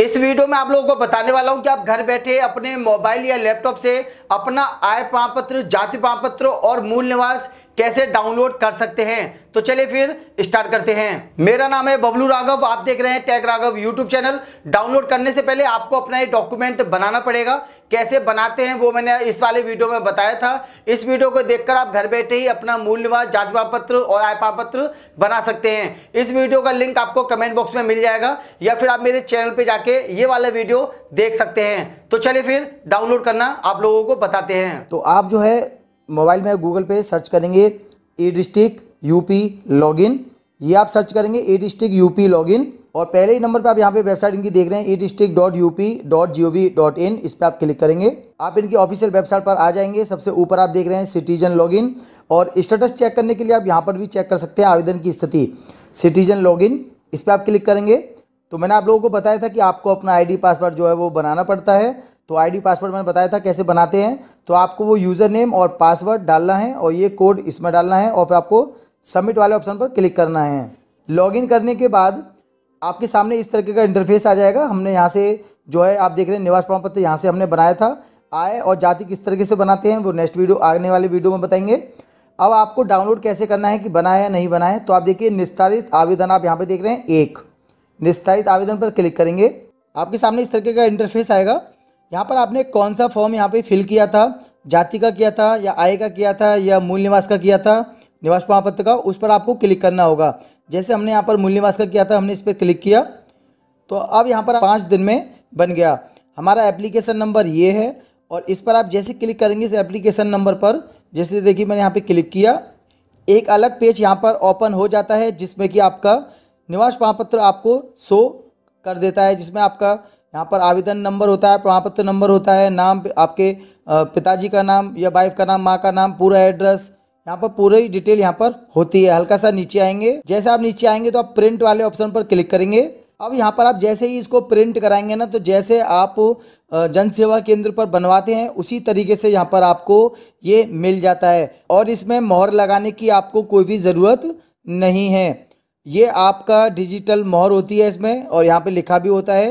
इस वीडियो में आप लोगों को बताने वाला हूं कि आप घर बैठे अपने मोबाइल या लैपटॉप से अपना आय प्रमाण पत्र जाति प्रमाण पत्र और मूल निवास कैसे डाउनलोड कर सकते हैं तो चलिए फिर स्टार्ट करते हैं मेरा नाम है बबलू राघव आप देख रहे हैं tag Raghav YouTube channel download करने से पहले आपको अपना ये डॉक्यूमेंट बनाना पड़ेगा कैसे बनाते हैं वो मैंने इस वाले वीडियो में बताया था इस वीडियो को देखकर आप घर बैठे ही अपना मूल निवास जाति पत्र और आय पत्र बना सकते हैं इस वीडियो का लिंक आपको कमेंट बॉक्स में मिल जाएगा या फिर आप मेरे चैनल पर जाके ये वाला वीडियो देख सकते हैं तो चलिए फिर डाउनलोड करना आप लोगों को बताते हैं तो आप जो है मोबाइल में गूगल पे सर्च करेंगे ई डिस्ट्रिक्ट यूपी लॉगिन ये आप सर्च करेंगे ई डिस्ट्रिक्ट यूपी लॉगिन और पहले ही नंबर पे आप यहाँ पे वेबसाइट इनकी देख रहे हैं e district dot U P dot G O V dot in इस पर आप क्लिक करेंगे आप इनकी ऑफिशियल वेबसाइट पर आ जाएंगे सबसे ऊपर आप देख रहे हैं सिटीजन लॉगिन और स्टेटस चेक करने के लिए आप यहाँ पर भी चेक कर सकते हैं आवेदन की स्थिति सिटीजन लॉगिन इस पर आप क्लिक करेंगे तो मैंने आप लोगों को बताया था कि आपको अपना आईडी पासवर्ड जो है वो बनाना पड़ता है तो आईडी पासवर्ड मैंने बताया था कैसे बनाते हैं तो आपको वो यूज़र नेम और पासवर्ड डालना है और ये कोड इसमें डालना है और फिर आपको सबमिट वाले ऑप्शन पर क्लिक करना है लॉगिन करने के बाद आपके सामने इस तरीके का इंटरफेस आ जाएगा हमने यहाँ से जो है आप देख रहे हैं निवास प्रमाण पत्र यहाँ से हमने बनाया था आए और जाति किस तरीके से बनाते हैं वो नेक्स्ट वीडियो आने वाले वीडियो में बताएंगे अब आपको डाउनलोड कैसे करना है कि बनाए या नहीं बना तो आप देखिए निस्तारित आवेदन आप यहाँ पर देख रहे हैं एक निस्तारित आवेदन पर क्लिक करेंगे आपके सामने इस तरीके का इंटरफेस आएगा यहाँ पर आपने कौन सा फॉर्म यहाँ पे फिल किया था जाति का किया था या आय का किया था या मूल निवास का किया था निवास प्रमाण पत्र का उस पर आपको क्लिक करना होगा जैसे हमने यहाँ पर मूल निवास का किया था हमने इस पर क्लिक किया तो अब यहाँ पर पाँच दिन में बन गया हमारा एप्लीकेशन नंबर ये है और इस पर आप जैसे क्लिक करेंगे इस एप्लीकेशन नंबर पर जैसे देखिए मैंने यहाँ पर क्लिक किया एक अलग पेज यहाँ पर ओपन हो जाता है जिसमें कि आपका निवास प्रमाणपत्र आपको शो कर देता है जिसमें आपका यहाँ पर आवेदन नंबर होता है प्रमाणपत्र नंबर होता है नाम आपके पिताजी का नाम या वाइफ का नाम माँ का नाम पूरा एड्रेस यहाँ पर पूरी डिटेल यहाँ पर होती है हल्का सा नीचे आएंगे जैसे आप नीचे आएंगे तो आप प्रिंट वाले ऑप्शन पर क्लिक करेंगे अब यहाँ पर आप जैसे ही इसको प्रिंट कराएंगे ना तो जैसे आप जन सेवा केंद्र पर बनवाते हैं उसी तरीके से यहाँ पर आपको ये मिल जाता है और इसमें मोहर लगाने की आपको कोई भी ज़रूरत नहीं है ये आपका डिजिटल मोहर होती है इसमें और यहाँ पे लिखा भी होता है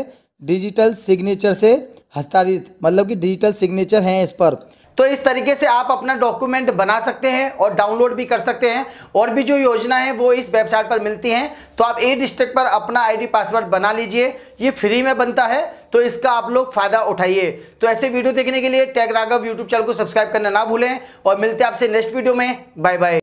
डिजिटल सिग्नेचर से हस्तारित मतलब कि डिजिटल सिग्नेचर हैं इस पर तो इस तरीके से आप अपना डॉक्यूमेंट बना सकते हैं और डाउनलोड भी कर सकते हैं और भी जो योजना है वो इस वेबसाइट पर मिलती हैं तो आप ए डिस्ट्रिक्ट पर अपना आईडी पासवर्ड बना लीजिए ये फ्री में बनता है तो इसका आप लोग फायदा उठाइए तो ऐसे वीडियो देखने के लिए टैग राघव यूट्यूब चैनल को सब्सक्राइब करना ना भूलें और मिलते आपसे नेक्स्ट वीडियो में बाय बाय